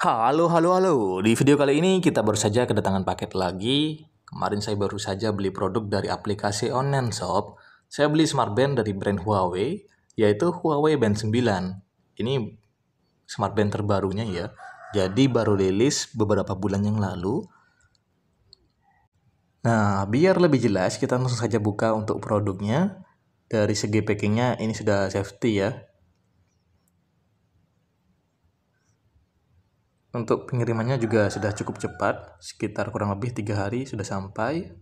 Halo, halo, halo. Di video kali ini kita baru saja kedatangan paket lagi. Kemarin saya baru saja beli produk dari aplikasi online shop. Saya beli smartband dari brand Huawei, yaitu Huawei Band 9. Ini smartband terbarunya ya. Jadi baru rilis beberapa bulan yang lalu. Nah, biar lebih jelas kita langsung saja buka untuk produknya. Dari segi packingnya ini sudah safety ya, Untuk pengirimannya juga sudah cukup cepat, sekitar kurang lebih tiga hari sudah sampai.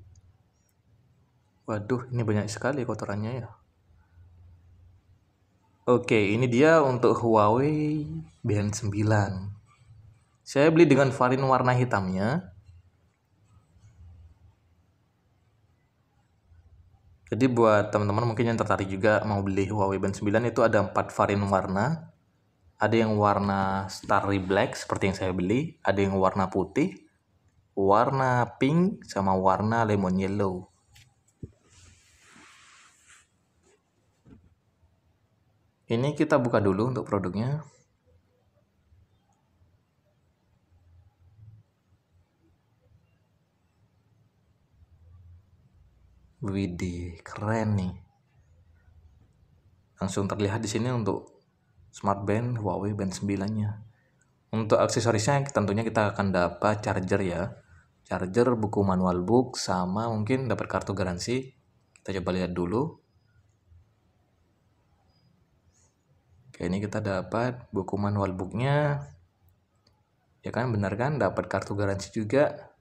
Waduh, ini banyak sekali kotorannya ya. Oke, ini dia untuk Huawei Band 9. Saya beli dengan varian warna hitamnya. Jadi buat teman-teman mungkin yang tertarik juga mau beli Huawei Band 9 itu ada 4 varian warna ada yang warna starry black seperti yang saya beli, ada yang warna putih, warna pink, sama warna lemon yellow. Ini kita buka dulu untuk produknya. Widih, keren nih. Langsung terlihat di sini untuk smart band Huawei Band 9 nya untuk aksesorisnya tentunya kita akan dapat charger ya charger buku manual book sama mungkin dapat kartu garansi kita coba lihat dulu Oke, ini kita dapat buku manual booknya ya kan benar kan dapat kartu garansi juga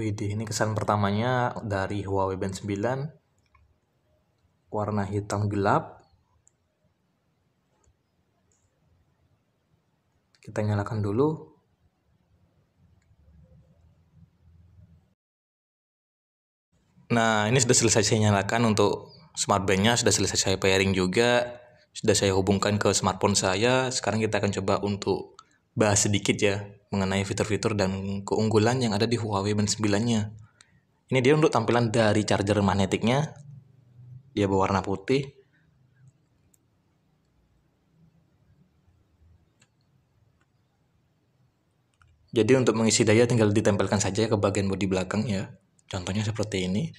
Widih, ini kesan pertamanya dari Huawei Band 9. Warna hitam gelap. Kita nyalakan dulu. Nah, ini sudah selesai saya nyalakan untuk smartbandnya, sudah selesai saya pairing juga, sudah saya hubungkan ke smartphone saya. Sekarang kita akan coba untuk bahas sedikit ya mengenai fitur-fitur dan keunggulan yang ada di Huawei Band 9-nya. Ini dia untuk tampilan dari charger magnetiknya. Dia berwarna putih. Jadi untuk mengisi daya tinggal ditempelkan saja ke bagian bodi belakang ya. Contohnya seperti ini.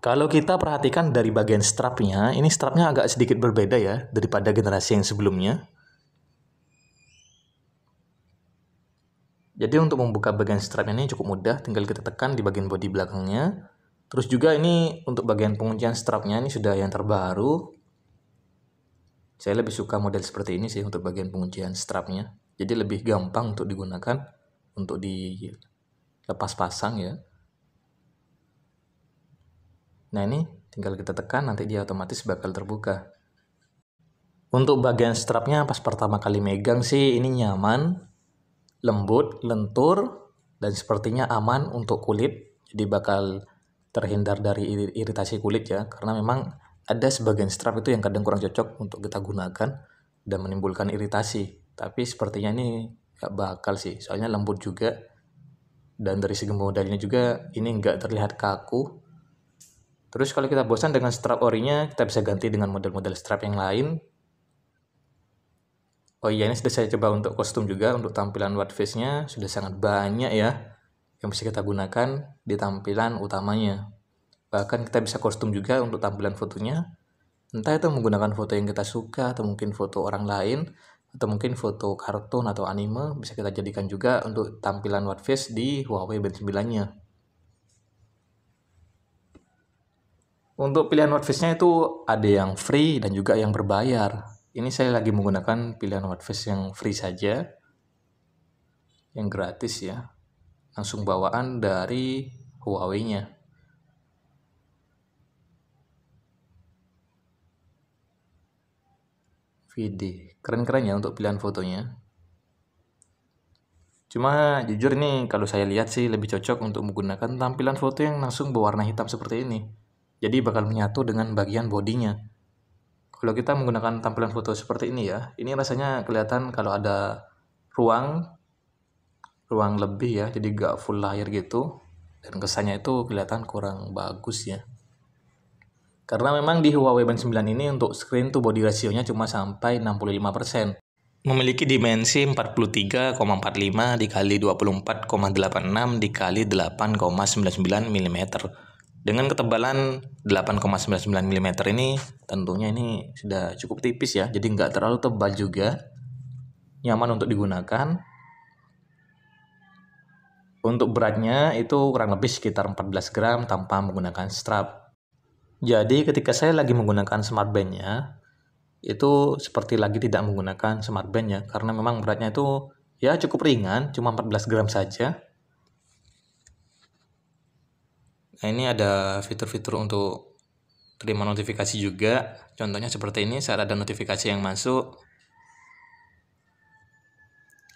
Kalau kita perhatikan dari bagian strapnya, ini strapnya agak sedikit berbeda ya daripada generasi yang sebelumnya. Jadi untuk membuka bagian strapnya ini cukup mudah, tinggal kita tekan di bagian body belakangnya. Terus juga ini untuk bagian penguncian strapnya ini sudah yang terbaru. Saya lebih suka model seperti ini sih untuk bagian penguncian strapnya. Jadi lebih gampang untuk digunakan untuk dilepas pasang ya. Nah ini tinggal kita tekan nanti dia otomatis bakal terbuka. Untuk bagian strapnya pas pertama kali megang sih ini nyaman, lembut, lentur, dan sepertinya aman untuk kulit. Jadi bakal terhindar dari iritasi kulit ya, karena memang ada sebagian strap itu yang kadang kurang cocok untuk kita gunakan dan menimbulkan iritasi. Tapi sepertinya ini gak bakal sih, soalnya lembut juga. Dan dari segi modalnya juga ini nggak terlihat kaku, Terus kalau kita bosan dengan strap orinya, kita bisa ganti dengan model-model strap yang lain. Oh iya, ini sudah saya coba untuk kostum juga, untuk tampilan white face-nya sudah sangat banyak ya yang bisa kita gunakan di tampilan utamanya. Bahkan kita bisa kostum juga untuk tampilan fotonya. Entah itu menggunakan foto yang kita suka atau mungkin foto orang lain atau mungkin foto kartun atau anime bisa kita jadikan juga untuk tampilan white face di Huawei Band 9-nya. Untuk pilihan whitefish-nya itu ada yang free dan juga yang berbayar. Ini saya lagi menggunakan pilihan Wordfish yang free saja, yang gratis ya. Langsung bawaan dari Huawei-nya. VD, keren-keren ya untuk pilihan fotonya. Cuma jujur nih kalau saya lihat sih lebih cocok untuk menggunakan tampilan foto yang langsung berwarna hitam seperti ini jadi bakal menyatu dengan bagian bodinya. Kalau kita menggunakan tampilan foto seperti ini ya, ini rasanya kelihatan kalau ada ruang, ruang lebih ya, jadi gak full layer gitu, dan kesannya itu kelihatan kurang bagus ya. Karena memang di Huawei Band 9 ini untuk screen to body rasionya cuma sampai 65%. Memiliki dimensi 43,45 dikali 24,86 dikali 8,99 mm dengan ketebalan 8,99 mm ini tentunya ini sudah cukup tipis ya, jadi nggak terlalu tebal juga. Nyaman untuk digunakan. Untuk beratnya itu kurang lebih sekitar 14 gram tanpa menggunakan strap. Jadi ketika saya lagi menggunakan smart bandnya, itu seperti lagi tidak menggunakan smart karena memang beratnya itu ya cukup ringan, cuma 14 gram saja Nah ini ada fitur-fitur untuk terima notifikasi juga. Contohnya seperti ini saat ada notifikasi yang masuk.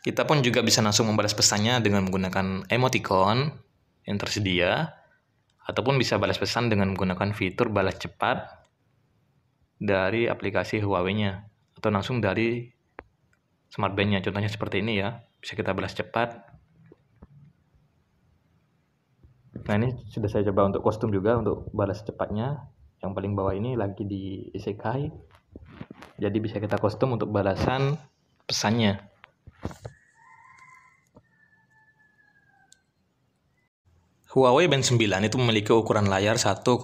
Kita pun juga bisa langsung membalas pesannya dengan menggunakan emoticon yang tersedia ataupun bisa balas pesan dengan menggunakan fitur balas cepat dari aplikasi Huawei-nya atau langsung dari smartband-nya. Contohnya seperti ini ya, bisa kita balas cepat nah ini sudah saya coba untuk kostum juga untuk balas cepatnya yang paling bawah ini lagi di isekai jadi bisa kita kostum untuk balasan pesannya Huawei Band 9 itu memiliki ukuran layar 1,47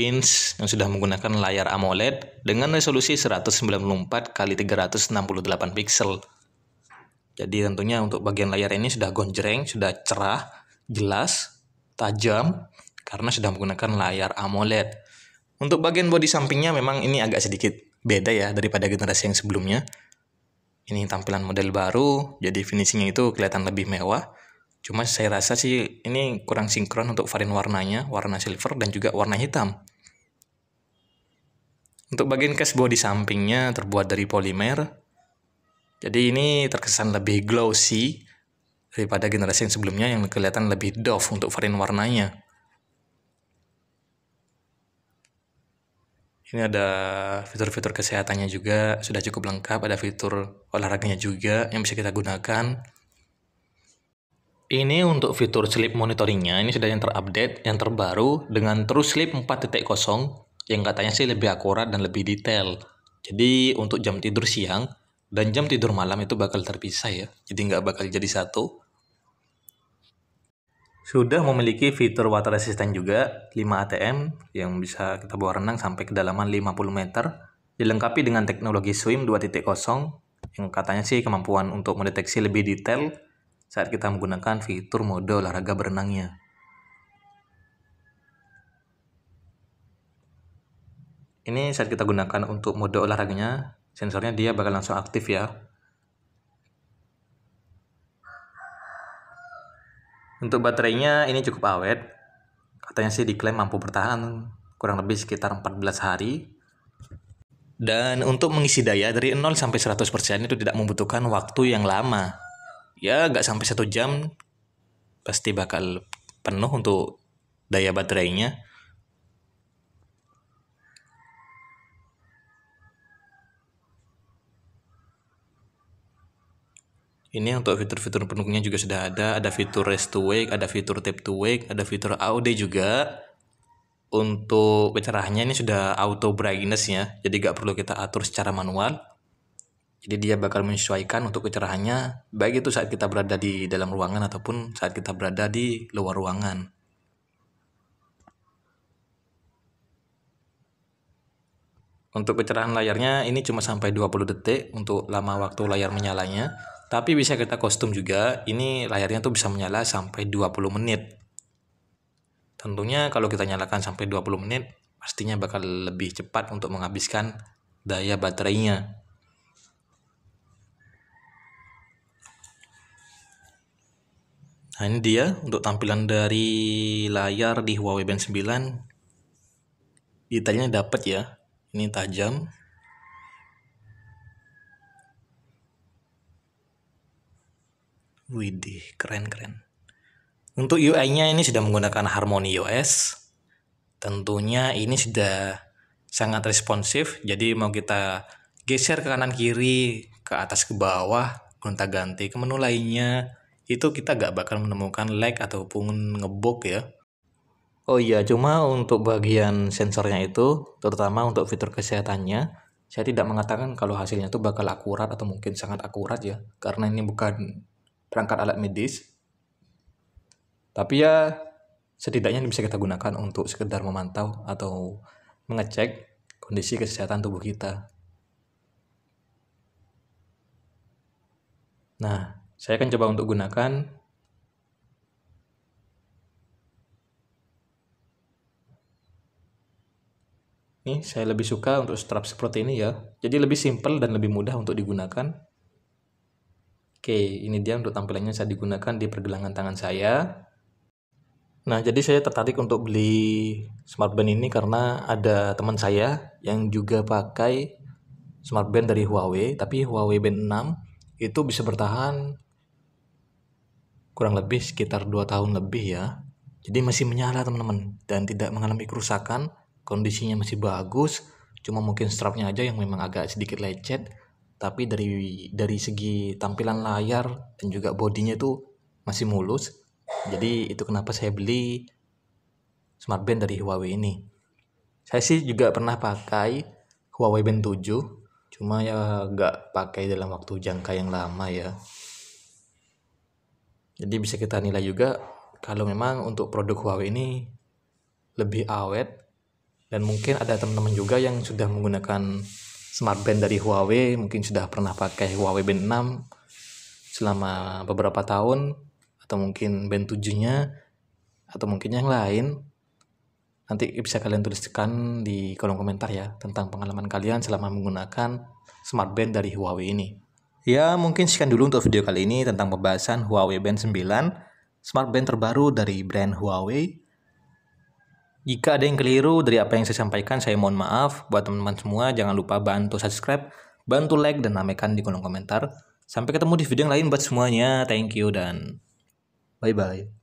inch yang sudah menggunakan layar AMOLED dengan resolusi 194 x 368 pixel. Jadi tentunya untuk bagian layar ini sudah gonjreng, sudah cerah, jelas, tajam karena sudah menggunakan layar AMOLED. Untuk bagian bodi sampingnya memang ini agak sedikit beda ya daripada generasi yang sebelumnya. Ini tampilan model baru, jadi finishingnya itu kelihatan lebih mewah. Cuma saya rasa sih ini kurang sinkron untuk varian warnanya, warna silver dan juga warna hitam. Untuk bagian case bodi sampingnya terbuat dari polimer. Jadi ini terkesan lebih glossy daripada generasi yang sebelumnya yang kelihatan lebih doff untuk varian warnanya. Ini ada fitur-fitur kesehatannya juga, sudah cukup lengkap, ada fitur olahraganya juga yang bisa kita gunakan. Ini untuk fitur sleep monitoringnya, ini sudah yang terupdate, yang terbaru dengan True Sleep 4.0 yang katanya sih lebih akurat dan lebih detail. Jadi untuk jam tidur siang dan jam tidur malam itu bakal terpisah ya, jadi nggak bakal jadi satu. Sudah memiliki fitur water resistant juga, 5 ATM yang bisa kita bawa renang sampai kedalaman 50 meter, dilengkapi dengan teknologi SWIM 2.0 yang katanya sih kemampuan untuk mendeteksi lebih detail saat kita menggunakan fitur mode olahraga berenangnya. Ini saat kita gunakan untuk mode olahraganya, sensornya dia bakal langsung aktif ya, Untuk baterainya ini cukup awet. Katanya sih diklaim mampu bertahan kurang lebih sekitar 14 hari. Dan untuk mengisi daya dari 0 sampai 100% itu tidak membutuhkan waktu yang lama. Ya nggak sampai satu jam pasti bakal penuh untuk daya baterainya. Ini untuk fitur-fitur pendukungnya juga sudah ada, ada fitur rest to wake, ada fitur tap to wake, ada fitur AOD juga. Untuk pencerahannya ini sudah auto brightness ya, jadi nggak perlu kita atur secara manual. Jadi dia bakal menyesuaikan untuk kecerahannya, baik itu saat kita berada di dalam ruangan ataupun saat kita berada di luar ruangan. Untuk kecerahan layarnya ini cuma sampai 20 detik untuk lama waktu layar menyalanya. Tapi bisa kita kostum juga, ini layarnya tuh bisa menyala sampai 20 menit. Tentunya kalau kita nyalakan sampai 20 menit, pastinya bakal lebih cepat untuk menghabiskan daya baterainya. Nah ini dia untuk tampilan dari layar di Huawei Band 9. Detailnya dapat ya, ini tajam, Widih, keren-keren. Untuk UI-nya ini sudah menggunakan Harmony OS. Tentunya ini sudah sangat responsif, jadi mau kita geser ke kanan kiri, ke atas ke bawah, gonta-ganti ke menu lainnya, itu kita gak bakal menemukan lag ataupun ngebok ya. Oh iya, cuma untuk bagian sensornya itu, terutama untuk fitur kesehatannya, saya tidak mengatakan kalau hasilnya itu bakal akurat atau mungkin sangat akurat ya, karena ini bukan perangkat alat medis. Tapi ya setidaknya bisa kita gunakan untuk sekedar memantau atau mengecek kondisi kesehatan tubuh kita. Nah, saya akan coba untuk gunakan Ini saya lebih suka untuk strap seperti ini ya. Jadi lebih simpel dan lebih mudah untuk digunakan. Oke, ini dia untuk tampilannya saya digunakan di pergelangan tangan saya. Nah, jadi saya tertarik untuk beli smartband ini karena ada teman saya yang juga pakai smartband dari Huawei, tapi Huawei Band 6 itu bisa bertahan kurang lebih sekitar 2 tahun lebih ya. Jadi masih menyala teman-teman dan tidak mengalami kerusakan, kondisinya masih bagus, cuma mungkin strapnya aja yang memang agak sedikit lecet tapi dari dari segi tampilan layar dan juga bodinya itu masih mulus jadi itu kenapa saya beli smartband dari Huawei ini saya sih juga pernah pakai Huawei Band 7 cuma ya nggak pakai dalam waktu jangka yang lama ya jadi bisa kita nilai juga kalau memang untuk produk Huawei ini lebih awet dan mungkin ada teman-teman juga yang sudah menggunakan Smartband dari Huawei mungkin sudah pernah pakai Huawei Band 6 selama beberapa tahun atau mungkin Band 7 nya atau mungkin yang lain nanti bisa kalian tuliskan di kolom komentar ya tentang pengalaman kalian selama menggunakan smartband dari Huawei ini ya mungkin sekian dulu untuk video kali ini tentang pembahasan Huawei Band 9 smartband terbaru dari brand Huawei jika ada yang keliru dari apa yang saya sampaikan, saya mohon maaf. Buat teman-teman semua, jangan lupa bantu subscribe, bantu like, dan namakan di kolom komentar. Sampai ketemu di video yang lain buat semuanya. Thank you dan bye-bye.